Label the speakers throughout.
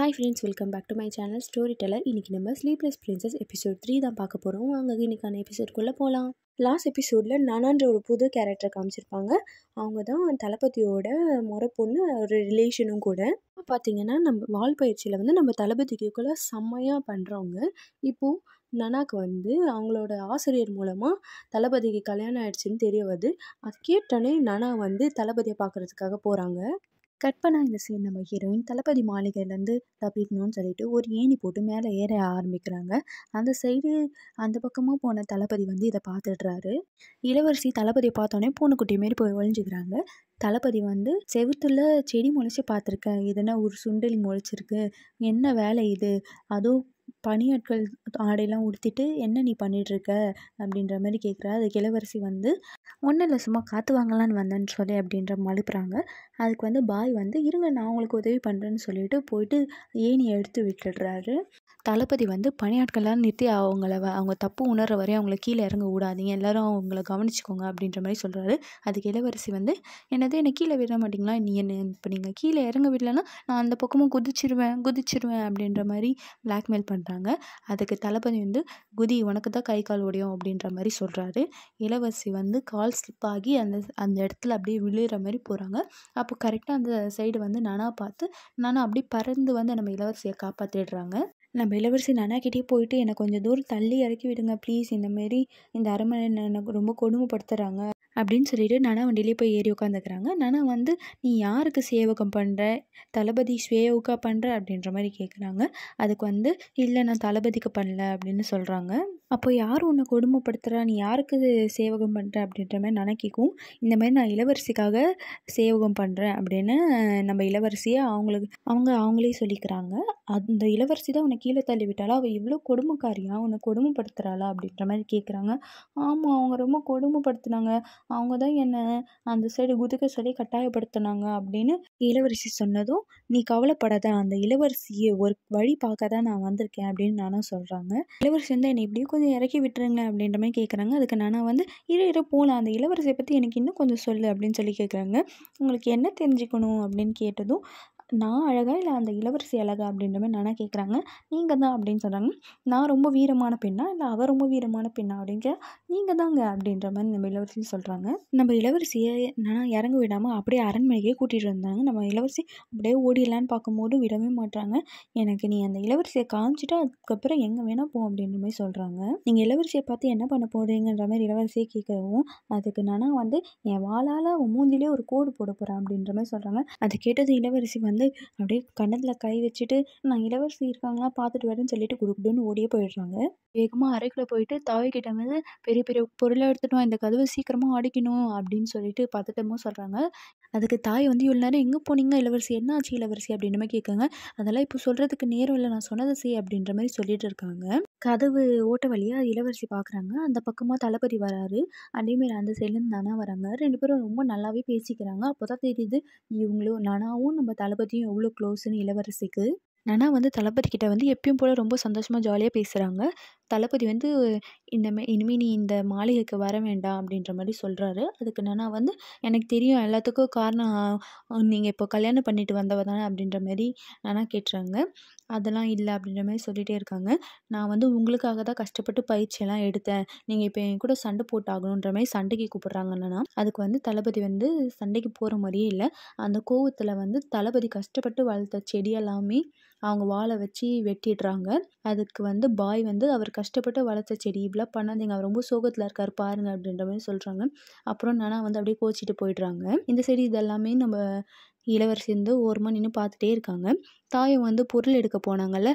Speaker 1: hi friends welcome back to my channel story teller இன்றைக்கி நம்ம sleepless princess episode three தான் பார்க்க போகிறோம் அங்கே இன்றைக்கான எபிசோட்குள்ளே போகலாம் லாஸ்ட் எபிசோடில் நானான்ற ஒரு புது கேரக்டர் காமிச்சிருப்பாங்க அவங்க தான் தளபதியோட முறை பொண்ணு ஒரு ரிலேஷனும் கூட பார்த்திங்கன்னா நம்ம வால் பயிற்சியில் வந்து நம்ம தளபதிக்குள்ளே செம்மையாக பண்ணுறவங்க இப்போது நனாக்கு வந்து அவங்களோட ஆசிரியர் மூலமாக தளபதிக்கு கல்யாணம் ஆயிடுச்சுன்னு தெரிய வருது அது கேட்டோன்னே நனா வந்து தளபதியை பார்க்குறதுக்காக போகிறாங்க கட் இந்த சீன் நம்ம ஹீரோயின் தளபதி மாளிகையிலேருந்து தப்பிக்கணும்னு சொல்லிட்டு ஒரு ஏணி போட்டு மேலே ஏற ஆரம்பிக்கிறாங்க அந்த சைடு அந்த பக்கமாக போன தளபதி வந்து இதை பார்த்துடுறாரு இளவரசி தளபதியை பார்த்தோன்னே பூனைக்குட்டி மாரி போய் ஒழிஞ்சுக்கிறாங்க தளபதி வந்து செவுத்துல செடி முளைச்சி பார்த்துருக்கேன் எதுனா ஒரு சுண்டலி முளைச்சிருக்கு என்ன வேலை இது அதுவும் பணியாட்கள் ஆடையெல்லாம் உடுத்திட்டு என்ன நீ பண்ணிட்டுருக்க அப்படின்ற மாதிரி கேட்குறா அதுக்கு இளவரசி வந்து ஒன்றும் இல்லை சும்மா காற்று வாங்கலான்னு வந்தேன்னு சொல்லி அப்படின்ற மழுப்புறாங்க அதுக்கு வந்து பாய் வந்து இருங்க நான் உங்களுக்கு உதவி பண்ணுறேன்னு சொல்லிவிட்டு போயிட்டு ஏணியை எடுத்து விட்டுடுறாரு தளபதி வந்து பணியாட்கள்லாம் நிறுத்தி அவங்கள வ அவங்க தப்பு உணர்ற வரையும் அவங்கள கீழே இறங்க விடாதீங்க எல்லோரும் அவங்கள கவனிச்சிக்கோங்க அப்படின்ற மாதிரி சொல்கிறாரு அதுக்கு இளவரசி வந்து என்னது என்னை கீழே விட மாட்டிங்களா நீ என்ன இப்போ நீங்கள் கீழே இறங்க விடலன்னா நான் அந்த பக்கமும் குதிச்சிருவேன் குதிச்சிருவேன் அப்படின்ற மாதிரி பிளாக்மெயில் பண்ணுறாங்க அதுக்கு தளபதி வந்து குதி உனக்கு தான் கை கால் உடையும் அப்படின்ற மாதிரி சொல்கிறாரு இளவரசி வந்து கால் ஸ்லிப் ஆகி அந்த அந்த இடத்துல அப்படியே விழுகிற மாதிரி போகிறாங்க அப்போ கரெக்டாக அந்த சைடு வந்து நனா பார்த்து நானாக அப்படியே பறந்து வந்து நம்ம இளவரசியை காப்பாற்றிடுறாங்க நான் இளவரசி நனாக்கிட்டே போயிட்டு என்னை கொஞ்சம் தூரம் தள்ளி இறக்கி விடுங்க ப்ளீஸ் இந்தமாரி இந்த அரண்மனை என்னை ரொம்ப கொடுமைப்படுத்துகிறாங்க அப்படின்னு சொல்லிட்டு நனா வண்டியிலேயே போய் ஏறி உட்காந்துக்கிறாங்க நனா வந்து நீ யாருக்கு சேவகம் பண்ணுற தளபதி சுயவுக்கா பண்ணுற அப்படின்ற மாதிரி கேட்குறாங்க அதுக்கு வந்து இல்லை நான் தளபதிக்கு பண்ணல அப்படின்னு சொல்கிறாங்க அப்போ யார் உன்னை கொடுமைப்படுத்துகிறா நீ யாருக்கு சேவகம் பண்ணுற அப்படின்ற மாதிரி நினைக்கிக்கும் இந்த மாதிரி நான் இளவரசிக்காக சேவகம் பண்ணுறேன் அப்படின்னு நம்ம இளவரசியை அவங்களுக்கு அவங்க அவங்களே சொல்லிக்கிறாங்க அந்த இளவரசி தான் உன்னை கீழே தள்ளி விட்டாலா அவள் இவ்வளோ கொடுமைக்காரியா உன்னை கொடுமைப்படுத்துகிறாளா அப்படின்ற மாதிரி கேட்குறாங்க ஆமாம் அவங்க ரொம்ப கொடுமைப்படுத்துனாங்க அவங்க தான் என்னை அந்த சைடு குதிக்க சொல்லி கட்டாயப்படுத்தினாங்க அப்படின்னு இளவரசி சொன்னதும் நீ கவலைப்படாத அந்த இளவரசியை ஒரு வழி பார்க்க தான் நான் வந்திருக்கேன் அப்படின்னு நானும் சொல்கிறாங்க இளவரசி வந்து என்னை இப்படியும் கொஞ்சம் இறக்கி விட்டுருங்க அப்படின்ற மாதிரி கேட்குறாங்க அதுக்கு நானும் வந்து இரு இரு போகலாம் அந்த இளவரசியை பற்றி எனக்கு இன்னும் கொஞ்சம் சொல்லு அப்படின்னு சொல்லி கேட்குறாங்க உங்களுக்கு என்ன தெரிஞ்சுக்கணும் அப்படின்னு கேட்டதும் நான் அழகா இல்லை அந்த இளவரசி அழகா அப்படின்ற மாதிரி நானாக கேட்குறாங்க நீங்கள் தான் அப்படின்னு சொல்கிறாங்க நான் ரொம்ப வீரமான பெண்ணா இல்லை அவள் ரொம்ப வீரமான பெண்ணா அப்படிங்கிற நீங்கள் தாங்க அப்படின்ற மாதிரி நம்ம இளவரசி சொல்கிறாங்க நம்ம இளவரசியை நான் இறங்க விடாமல் அப்படியே அரண்மனைக்கே கூட்டிகிட்டு வந்தாங்க நம்ம இளவரசி அப்படியே ஓடிடலான்னு பார்க்கும்போது விடவே மாட்டாங்க எனக்கு நீ அந்த இளவரசியை காமிச்சிட்டு அதுக்கப்புறம் எங்கே வேணால் போ அப்படின்ற மாதிரி சொல்கிறாங்க நீங்கள் இளவரசியை பார்த்து என்ன பண்ண போகிறீங்கன்ற மாதிரி இளவரசியை கேட்கவும் அதுக்கு நானா வந்து என் வாழால் மூஞ்சிலே ஒரு கோடு போட போகிறேன் அப்படின்ற மாதிரி சொல்கிறாங்க அது கேட்டது இளவரசி வந்து வந்து அப்படியே கண்ணத்தில் கை வச்சுட்டு நான் இளவரசி இருக்காங்களா பார்த்துட்டு வரேன்னு சொல்லிட்டு குடுக்குடுன்னு ஓடியே போயிடுறாங்க வேகமாக அறைக்குள்ளே போயிட்டு தாவிக்கிட்ட வந்து பெரிய பெரிய பொருளை எடுத்துட்டோம் இந்த கதவை சீக்கிரமாக அடிக்கணும் அப்படின்னு சொல்லிட்டு பார்த்துட்டமோ சொல்கிறாங்க அதுக்கு தாய் வந்து இவ்வளோ நேரம் எங்கே போனீங்க இளவரசி என்ன ஆச்சு இளவரசி அப்படின்னு கேட்காங்க அதெல்லாம் இப்போ சொல்கிறதுக்கு நேரம் இல்லை நான் சொன்னதை செய் அப்படின்ற மாதிரி சொல்லிட்டு இருக்காங்க கதவு ஓட்ட வழியாக இளவரசி பார்க்குறாங்க அந்த பக்கமாக தளபதி வராரு அதேமாரி அந்த சைட்லேருந்து நானா வராங்க ரெண்டு பேரும் ரொம்ப நல்லாவே பேசிக்கிறாங்க அப்போ தான் தெரியுது இவங்களும் நானாவும் நம்ம தளபதி பார்வதியும் எவ்வளோ க்ளோஸுன்னு இளவரசிக்கு நனா வந்து தளபதி கிட்ட வந்து எப்பயும் போல் ரொம்ப சந்தோஷமாக ஜாலியாக பேசுகிறாங்க தளபதி வந்து இந்தமே இனிமேல் நீ இந்த மாளிகைக்கு வர வேண்டாம் அப்படின்ற மாதிரி சொல்கிறாரு அதுக்கு நனா வந்து எனக்கு தெரியும் எல்லாத்துக்கும் காரணம் நீங்கள் இப்போ கல்யாணம் பண்ணிட்டு வந்தவ தானே அப்படின்ற மாதிரி நனா கேட்டுறாங்க அதெல்லாம் இல்லை அப்படின்ற மாதிரி சொல்லிகிட்டே இருக்காங்க நான் வந்து உங்களுக்காக தான் கஷ்டப்பட்டு பயிற்சியெல்லாம் எடுத்தேன் நீங்கள் இப்போ என் கூட சண்டை போட்டாகணுன்ற மாதிரி சண்டைக்கு கூப்பிட்றாங்க நனா அதுக்கு வந்து தளபதி வந்து சண்டைக்கு போகிற மாதிரியே இல்லை அந்த கோவத்தில் வந்து தளபதி கஷ்டப்பட்டு வளர்த்த செடியெல்லாமே அவங்க வாழை வச்சு வெட்டிடுறாங்க அதுக்கு வந்து பாய் வந்து அவர் கஷ்டப்பட்டு வளர்த்த செடி இப்படிலாம் பண்ணாதீங்க அவர் ரொம்ப சோகத்தில் இருக்கார் பாருங்கள் அப்படின்ற மாதிரி சொல்கிறாங்க அப்புறம் நானா வந்து அப்படியே கோச்சிட்டு போயிடுறாங்க இந்த செடி இதெல்லாமே நம்ம இளவரசி வந்து ஓரமாக நின்று பார்த்துட்டே இருக்காங்க தாயம் வந்து பொருள் எடுக்க போனாங்கல்ல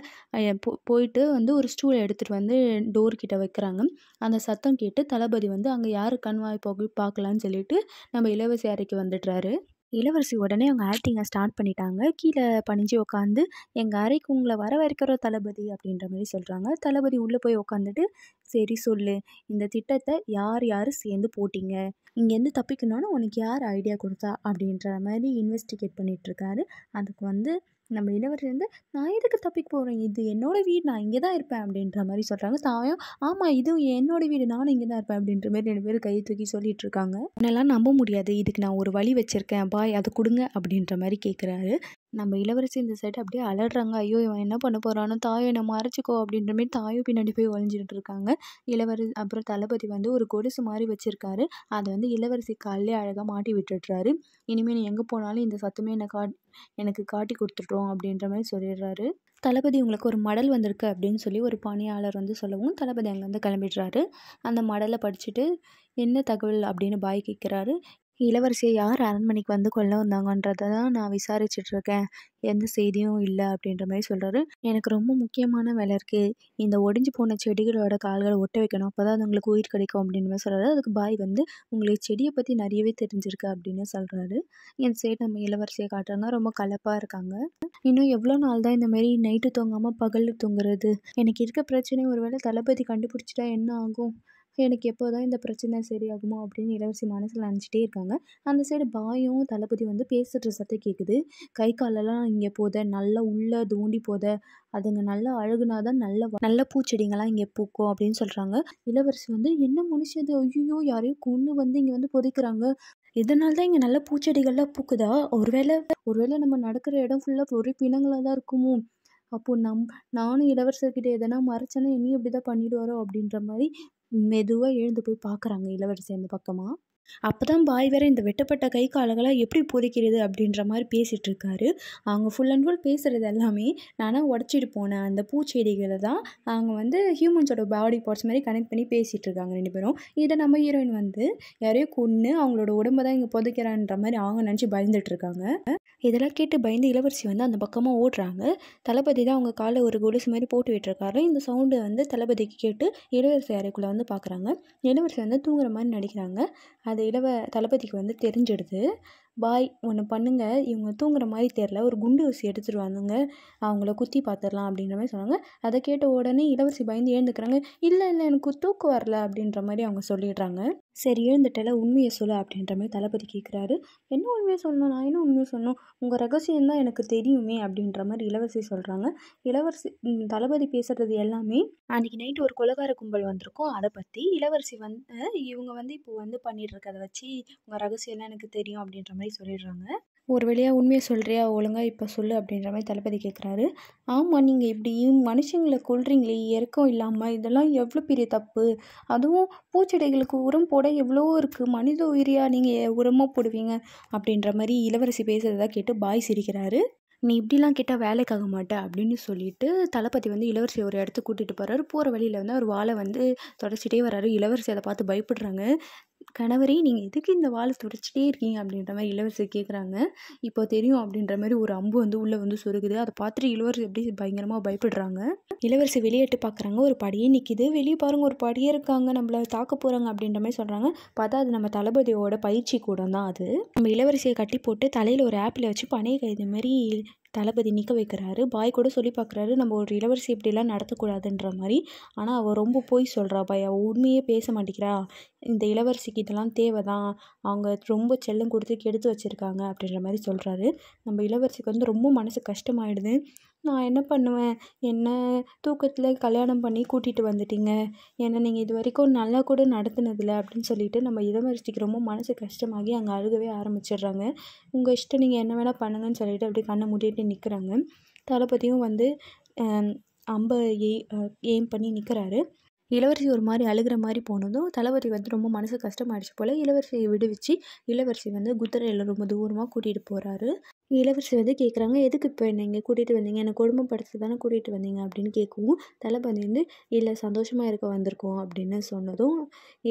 Speaker 1: போ போயிட்டு வந்து ஒரு ஸ்டூல் எடுத்துகிட்டு வந்து டோர் கிட்ட வைக்கிறாங்க அந்த சத்தம் கேட்டு தளபதி வந்து அங்கே யார் கண்வாய் போக பார்க்கலான்னு சொல்லிட்டு நம்ம இளவரசி அறைக்கு வந்துடுறாரு இளவரசி உடனே அவங்க ஆக்டிங்கை ஸ்டார்ட் பண்ணிட்டாங்க கீழே பணிஞ்சு உட்காந்து எங்கள் அறைக்கு உங்களை வர தளபதி அப்படின்ற மாதிரி சொல்கிறாங்க தளபதி உள்ளே போய் உட்காந்துட்டு சரி சொல்லு இந்த திட்டத்தை யார் யார் சேர்ந்து போட்டிங்க இங்கேருந்து தப்பிக்கணும்னு உனக்கு யார் ஐடியா கொடுத்தா அப்படின்ற மாதிரி இன்வெஸ்டிகேட் பண்ணிகிட்ருக்காரு அதுக்கு வந்து நம்ம இளவரசி வந்து நான் எதுக்கு தப்பிக்க போகிறேன் இது என்னோடய வீடு நான் இங்கே தான் இருப்பேன் அப்படின்ற மாதிரி சொல்கிறாங்க தாயம் ஆமாம் இதுவும் என்னோடய வீடு நானும் இங்கே தான் இருப்பேன் அப்படின்ற மாதிரி ரெண்டு பேரும் கையை தூக்கி சொல்லிட்டு இருக்காங்க என்னெல்லாம் நம்ப முடியாது இதுக்கு நான் ஒரு வழி வச்சுருக்கேன் பாய் அதை கொடுங்க அப்படின்ற மாதிரி கேட்குறாரு நம்ம இளவரசி இந்த சைடு அப்படியே அலடுறாங்க ஐயோ இவன் என்ன பண்ண போகிறானோ தாயோ என்னை மறைச்சிக்கோ அப்படின்ற மாரி தாயோ பின்னாடி போய் ஒழிஞ்சிட்டு இருக்காங்க இளவரசி அப்புறம் தளபதி வந்து ஒரு கொலுசு மாதிரி வச்சுருக்காரு அதை வந்து இளவரசி காலையே அழகாக மாட்டி விட்டுடுறாரு இனிமேல் நீ எங்கே போனாலும் இந்த சத்துமே என்னை காட் எனக்கு காட்டி கொடுத்துட்றோம் அப்படின்ற மாதிரி சொல்லிடுறாரு தளபதி உங்களுக்கு ஒரு மடல் வந்திருக்கு அப்படின்னு சொல்லி ஒரு பணியாளர் வந்து சொல்லவும் தளபதி அங்கேருந்து கிளம்பிடுறாரு அந்த மடலை படிச்சுட்டு என்ன தகவல் அப்படின்னு பாய் கேட்குறாரு இளவரசியை யார் அரண்மனைக்கு வந்து கொள்ள வந்தாங்கன்றதை தான் நான் விசாரிச்சிட்ருக்கேன் எந்த செய்தியும் இல்லை அப்படின்ற மாதிரி சொல்கிறாரு எனக்கு ரொம்ப முக்கியமான வேலை இருக்குது இந்த ஒடிஞ்சு போன செடிகளோட கால்களை ஒட்ட வைக்கணும் அப்போ தான் உங்களுக்கு உயிர் கிடைக்கும் அப்படின்னு மாதிரி சொல்கிறாரு அதுக்கு பாய் வந்து உங்களுக்கு செடியை பற்றி நிறையவே தெரிஞ்சிருக்கு அப்படின்னு சொல்கிறாரு என் சைடு நம்ம இளவரசியை காட்டுறாங்க ரொம்ப கலப்பாக இருக்காங்க இன்னும் எவ்வளோ நாள் தான் இந்த மாதிரி நைட்டு தூங்காமல் பகல் தூங்குறது எனக்கு இருக்க பிரச்சனை ஒருவேளை தளபதி கண்டுபிடிச்சிட்டா என்ன ஆகும் எனக்கு எப்போ தான் இந்த பிரச்சனை சரியாகுமோ அப்படின்னு இளவரசி மனசில் நினச்சிட்டே இருக்காங்க அந்த சைடு பாயும் தளபதி வந்து பேசுகிற சத்தம் கேட்குது கை காலெல்லாம் இங்கே போத நல்லா உள்ளே தோண்டி போத அதுங்க நல்லா அழுகுனா தான் நல்ல நல்ல பூச்செடிங்கெல்லாம் இங்கே பூக்கும் அப்படின்னு சொல்கிறாங்க இளவரசி வந்து என்ன மனுஷது ஐயோ யாரையும் கொன்று வந்து இங்கே வந்து பொதிக்கிறாங்க இதனால்தான் தான் இங்கே நல்ல பூச்செடிகள்லாம் பூக்குதா ஒருவேளை ஒருவேளை நம்ம நடக்கிற இடம் ஃபுல்லாக ஒரே பிணங்களாக தான் இருக்குமோ அப்போது நம் நானும் இளவரசர்கிட்ட எதனா மறைச்சேன்னா இனியும் இப்படி தான் பண்ணிடுவாரோ அப்படின்ற மாதிரி மெதுவாக எழுந்து போய் பார்க்குறாங்க இளவரசி அந்த பக்கமாக அப்போ தான் பாய் வேறு இந்த வெட்டப்பட்ட கை காலங்களாக எப்படி பொறிக்கிறது அப்படின்ற மாதிரி பேசிகிட்டு இருக்காரு அவங்க ஃபுல் அண்ட் ஃபுல் பேசுகிறது எல்லாமே நானாக உடச்சிட்டு போனேன் அந்த பூச்செடிகளை தான் அவங்க வந்து ஹியூமன்ஸோட பாடி பார்ட்ஸ் மாதிரி கனெக்ட் பண்ணி பேசிகிட்டு இருக்காங்க ரெண்டு பேரும் இதை நம்ம ஹீரோயின் வந்து யாரையோ கொன்று அவங்களோட உடம்பை தான் இங்கே புதைக்கிறான்ற மாதிரி அவங்க நினச்சி பயந்துட்டு இருக்காங்க இதெல்லாம் கேட்டு பயந்து இளவரசி வந்து அந்த பக்கமாக ஓடுறாங்க தளபதி தான் அவங்க காலை ஒரு கொலுசு மாதிரி போட்டு விட்டுருக்காரு இந்த சவுண்டு வந்து தளபதிக்கு கேட்டு இளவரசி அறைக்குள்ளே வந்து பார்க்குறாங்க இளவரசி வந்து தூங்குற மாதிரி நடிக்கிறாங்க அது இளவ தளபதிக்கு வந்து தெரிஞ்சிடுது பாய் ஒன்று பண்ணுங்க இவங்க தூங்குற மாதிரி தெரில ஒரு குண்டு ஊசி எடுத்துகிட்டு வந்துங்க அவங்கள குத்தி பார்த்துடலாம் அப்படின்ற மாதிரி சொன்னாங்க அதை கேட்ட உடனே இளவரசி பயந்து எழுந்துக்கிறாங்க இல்லை இல்லை எனக்கு தூக்கம் வரல அப்படின்ற மாதிரி அவங்க சொல்லிடுறாங்க சரி எழுந்துட்டல உண்மையை சொல்லு அப்படின்ற மாதிரி தளபதி கேட்குறாரு என்ன உண்மையை சொல்லணும் நான் என்ன உண்மையை சொல்லணும் உங்கள் ரகசியம் தான் எனக்கு தெரியுமே அப்படின்ற மாதிரி இளவரசி சொல்கிறாங்க இளவரசி தளபதி பேசுகிறது எல்லாமே அன்றைக்கி நைட்டு ஒரு கொலகார கும்பல் வந்திருக்கும் அதை பற்றி இளவரசி வந்து இவங்க வந்து இப்போ வந்து பண்ணிட்டுருக்கதை வச்சு உங்கள் ரகசியம்லாம் எனக்கு தெரியும் அப்படின்ற மாதிரி சொல்லிடுறாங்க ஒரு வழியாக உண்மையை சொல்கிறியா ஒழுங்காக இப்போ சொல்லு அப்படின்ற மாதிரி தளபதி கேட்குறாரு ஆமாம் நீங்கள் இப்படி மனுஷங்களை கொள்றீங்களே இறக்கம் இல்லாமல் இதெல்லாம் எவ்வளோ பெரிய தப்பு அதுவும் பூச்செடிகளுக்கு உரம் போட எவ்வளோ இருக்குது மனித உயிரியாக நீங்கள் உரமாக போடுவீங்க அப்படின்ற மாதிரி இளவரசி பேசுகிறதா கேட்டு பாய் சிரிக்கிறாரு நீ இப்படிலாம் கேட்டால் வேலைக்காக மாட்டேன் அப்படின்னு சொல்லிட்டு தளபதி வந்து இளவரசி ஒரு இடத்துக்கு கூட்டிகிட்டு போகிறாரு போகிற வழியில் வந்து அவர் வாழை வந்து தொடச்சிட்டே வர்றாரு இளவரசி அதை பார்த்து பயப்படுறாங்க கணவரே நீங்கள் எதுக்கு இந்த வாழை துடைச்சிட்டே இருக்கீங்க அப்படின்ற மாதிரி இளவரசர் கேட்குறாங்க இப்போ தெரியும் அப்படின்ற மாதிரி ஒரு அம்பு வந்து உள்ளே வந்து சொருகுது அதை பார்த்துட்டு இளவரசி எப்படி பயங்கரமாக பயப்படுறாங்க இளவரசி வெளியேட்டு பார்க்குறாங்க ஒரு படியே நிற்கிது வெளியே பாருங்கள் ஒரு படியே இருக்காங்க நம்மளை தாக்க போகிறாங்க அப்படின்ற மாதிரி சொல்கிறாங்க பார்த்தா அது நம்ம தளபதியோட பயிற்சி கூடம் தான் அது நம்ம இளவரசியை கட்டி போட்டு தலையில் ஒரு ஆப்பில் வச்சு பனையை கைது மாதிரி தளபதி நிற்க வைக்கிறாரு பாய் கூட சொல்லி பார்க்குறாரு நம்ம ஒரு இளவரசி இப்படிலாம் நடத்தக்கூடாதுன்ற மாதிரி ஆனால் அவள் ரொம்ப போய் சொல்கிறா பாய் அவள் உண்மையே பேச மாட்டேங்கிறா இந்த இளவரசிக்கு இதெல்லாம் தேவை தான் அவங்க ரொம்ப செல்லம் கொடுத்து கெடுத்து வச்சுருக்காங்க அப்படின்ற மாதிரி சொல்கிறாரு நம்ம இளவரசிக்கு வந்து ரொம்ப மனசு கஷ்டமாயிடுது நான் என்ன பண்ணுவேன் என்ன தூக்கத்தில் கல்யாணம் பண்ணி கூட்டிகிட்டு வந்துட்டீங்க என்னை நீங்கள் இது வரைக்கும் நல்லா கூட நடத்துனதில்லை அப்படின்னு சொல்லிட்டு நம்ம விமர்சிக்கு ரொம்ப மனது கஷ்டமாகி அங்கே அழுகவே ஆரம்பிச்சிடுறாங்க உங்கள் இஷ்டம் நீங்கள் என்ன வேணால் பண்ணுங்கன்னு சொல்லிட்டு அப்படியே கண்ணை முடிட்டு நிற்கிறாங்க தளபதியும் வந்து அம்ப ஏம் எய்ம் பண்ணி நிற்கிறாரு இளவரசி ஒரு மாதிரி அழுகிற மாதிரி போனதும் தளபதி வந்து ரொம்ப மனசு கஷ்டமாயிடுச்சு போல் இளவரசியை விடுவிச்சு இளவரசி வந்து குதிரையில் ரொம்ப தூரமாக கூட்டிகிட்டு போகிறாரு இளவரசி வந்து கேட்குறாங்க எதுக்கு இப்போ என்ன இங்கே கூட்டிகிட்டு வந்தீங்க என்னை கொடுமைப்படுத்தி தானே கூட்டிகிட்டு வந்தீங்க அப்படின்னு கேட்கவும் தளபதி வந்து இல்லை சந்தோஷமாக இருக்க வந்திருக்கோம் அப்படின்னு சொன்னதும்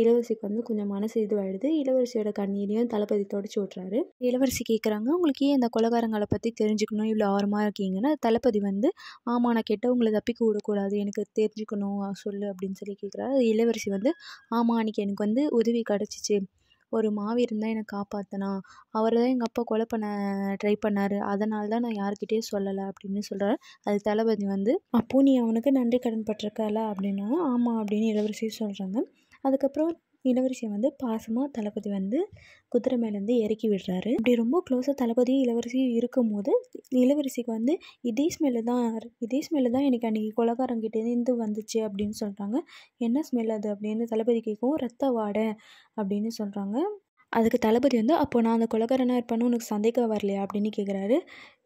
Speaker 1: இளவரசிக்கு வந்து கொஞ்சம் மனசு இதுவாகிடுது இளவரசியோட கண்ணீரையும் தளபதி தொடச்சி விட்றாரு இளவரசி கேட்குறாங்க உங்களுக்கு ஏன் இந்த கொலகாரங்களை பற்றி தெரிஞ்சுக்கணும் இவ்வளோ ஆர்வமாக இருக்கீங்கன்னா தளபதி வந்து ஆமாம் நான் கேட்டால் உங்களை தப்பிக்க விடக்கூடாது எனக்கு தெரிஞ்சுக்கணும் சொல்லு அப்படின்னு சொல்லி கேட்குறாரு இளவரசி வந்து ஆமாம் அன்னைக்கு எனக்கு வந்து உதவி கிடச்சிச்சு ஒரு மாவீரன் தான் என்னை காப்பாற்றினா அவர் தான் எங்கள் அப்பா கொலை பண்ண ட்ரை பண்ணார் அதனால் தான் நான் யாருக்கிட்டேயும் சொல்லலை அப்படின்னு சொல்கிறாரு அது தளபதி வந்து அப்போ நீ அவனுக்கு நன்றி கடன் பட்டிருக்கல அப்படின்னா ஆமாம் அப்படின்னு இளவரசி சொல்கிறாங்க அதுக்கப்புறம் இளவரசி வந்து பாசமாக தளபதி வந்து குதிரை மேலேருந்து இறக்கி விடுறாரு இப்படி ரொம்ப க்ளோஸாக தளபதியும் இளவரசியும் இருக்கும்போது இளவரசிக்கு வந்து இதே ஸ்மெல்லு தான் இதே ஸ்மெல்லு தான் எனக்கு அன்றைக்கி கொலகாரங்கிட்டேருந்து வந்துச்சு அப்படின்னு சொல்கிறாங்க என்ன ஸ்மெல் அது அப்படின்னு தளபதி கேட்கவும் ரத்த வாடை அப்படின்னு சொல்கிறாங்க அதுக்கு தளபதி வந்து அப்போது நான் அந்த கொலகாரனாக இருப்பேன்னு உனக்கு சந்தேகம் வரலையா அப்படின்னு கேட்குறாரு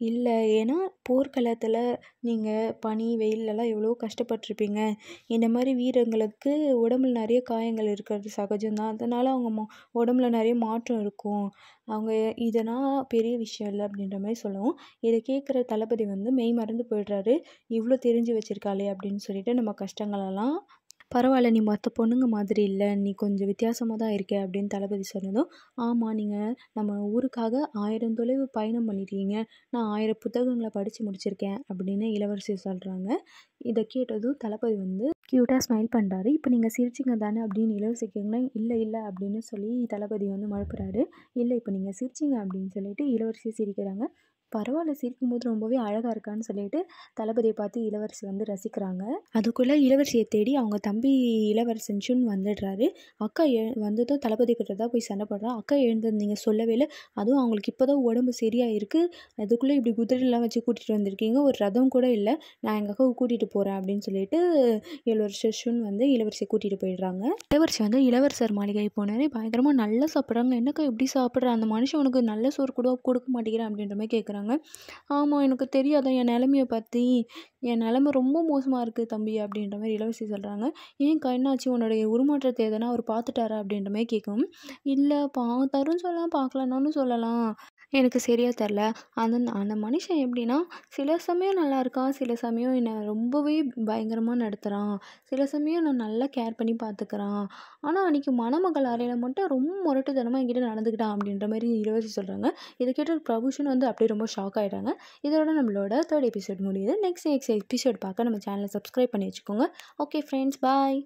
Speaker 1: இல்லை ஏன்னா போர்க்களத்தில் நீங்கள் பனி வெயிலெலாம் எவ்வளோ கஷ்டப்பட்டிருப்பீங்க இந்த மாதிரி வீரங்களுக்கு உடம்புல நிறைய காயங்கள் இருக்கிறது சகஜம்தான் அதனால் அவங்க மோ உடம்புல நிறைய மாற்றம் இருக்கும் அவங்க இதெல்லாம் பெரிய விஷயம் இல்லை அப்படின்ற மாதிரி சொல்லுவோம் இதை கேட்குற தளபதி வந்து மெய் மறந்து போயிடுறாரு இவ்வளோ தெரிஞ்சு வச்சுருக்காளே அப்படின்னு சொல்லிட்டு நம்ம கஷ்டங்களெல்லாம் பரவாயில்ல நீ மற்ற பொண்ணுங்க மாதிரி இல்லை நீ கொஞ்சம் வித்தியாசமாக தான் இருக்க அப்படின்னு தளபதி சொன்னதும் ஆமாம் நீங்கள் நம்ம ஊருக்காக ஆயிரம் தொலைவு பயணம் பண்ணிட்டீங்க நான் ஆயிரம் புத்தகங்களை படித்து முடிச்சிருக்கேன் அப்படின்னு இளவரசி சொல்கிறாங்க இதை கேட்டதும் தளபதி வந்து க்யூட்டாக ஸ்மைல் பண்ணுறாரு இப்போ நீங்கள் சிரிச்சிங்க தானே அப்படின்னு இளவரசி கேட்குனா இல்லை இல்லை அப்படின்னு சொல்லி தளபதி வந்து மறுப்புறாரு இல்லை இப்போ நீங்கள் சிரிச்சிங்க அப்படின்னு சொல்லிட்டு இளவரசி சிரிக்கிறாங்க பரவாயில்ல சிரிக்கும் போது ரொம்பவே அழகாக இருக்கான்னு சொல்லிட்டு தளபதியை பார்த்து இளவரசி வந்து ரசிக்கிறாங்க அதுக்குள்ளே இளவரசியை தேடி அவங்க தம்பி இளவரசன் சுன் வந்துடுறாரு அக்கா எ வந்ததும் தளபதி கிட்ட தான் போய் சண்டை போடுறான் அக்கா எழுந்தது நீங்கள் சொல்லவே இல்லை அதுவும் அவங்களுக்கு இப்போ தான் உடம்பு சரியாக இருக்குது அதுக்குள்ளே இப்படி குதிரைலாம் வச்சு கூட்டிகிட்டு வந்திருக்கீங்க ஒரு ரதம் கூட இல்லை நான் எங்கள் அக்காவை கூட்டிகிட்டு போகிறேன் அப்படின்னு சொல்லிட்டு இளவரசர் சுன் வந்து இளவரசியை கூட்டிகிட்டு போயிடுறாங்க இளவரசி வந்து இளவரசர் மாளிகை போனாரு பயங்கரமாக நல்லா சாப்பிட்றாங்க என்னக்கா எப்படி சாப்பிட்ற அந்த மனுஷன் உனக்கு நல்ல சோறு கூட கொடுக்க மாட்டேங்கிறேன் அப்படின்ற மாதிரி கேட்குறாங்க கேட்குறாங்க ஆமாம் எனக்கு தெரியாத என் நிலமையை பற்றி என் நிலமை ரொம்ப மோசமாக இருக்குது தம்பி அப்படின்ற மாதிரி இளவரசி சொல்கிறாங்க ஏன் கண்ணாச்சி உன்னுடைய உருமாற்றத்தை எதனா அவர் பார்த்துட்டாரா அப்படின்ற மாதிரி கேட்கும் இல்லை பார்த்தாருன்னு சொல்லலாம் பார்க்கலனாலும் சொல்லலாம் எனக்கு சரியாக தெரில அந்த அந்த மனுஷன் எப்படின்னா சில சமயம் நல்லா இருக்கான் சில சமயம் என்னை ரொம்பவே பயங்கரமாக நடத்துகிறான் சில சமயம் நான் நல்லா கேர் பண்ணி பார்த்துக்கிறான் ஆனால் அன்றைக்கி மணமகள் அறையில் மட்டும் ரொம்ப முரட்டுத்தனமாக என்கிட்ட நடந்துக்கிட்டான் அப்படின்ற மாதிரி இரவதி சொல்கிறாங்க இதை கேட்டு பிரபுஷன் வந்து அப்படியே ரொம்ப ஷாக் ஆகிடுறாங்க இதோட நம்மளோட தேர்ட் எபிசோட் முடியுது நெக்ஸ்ட் நெக்ஸ்ட் எபிசோட் பார்க்க நம்ம சேனலை சப்ஸ்கிரைப் பண்ணி வச்சுக்கோங்க ஓகே ஃப்ரெண்ட்ஸ் பாய்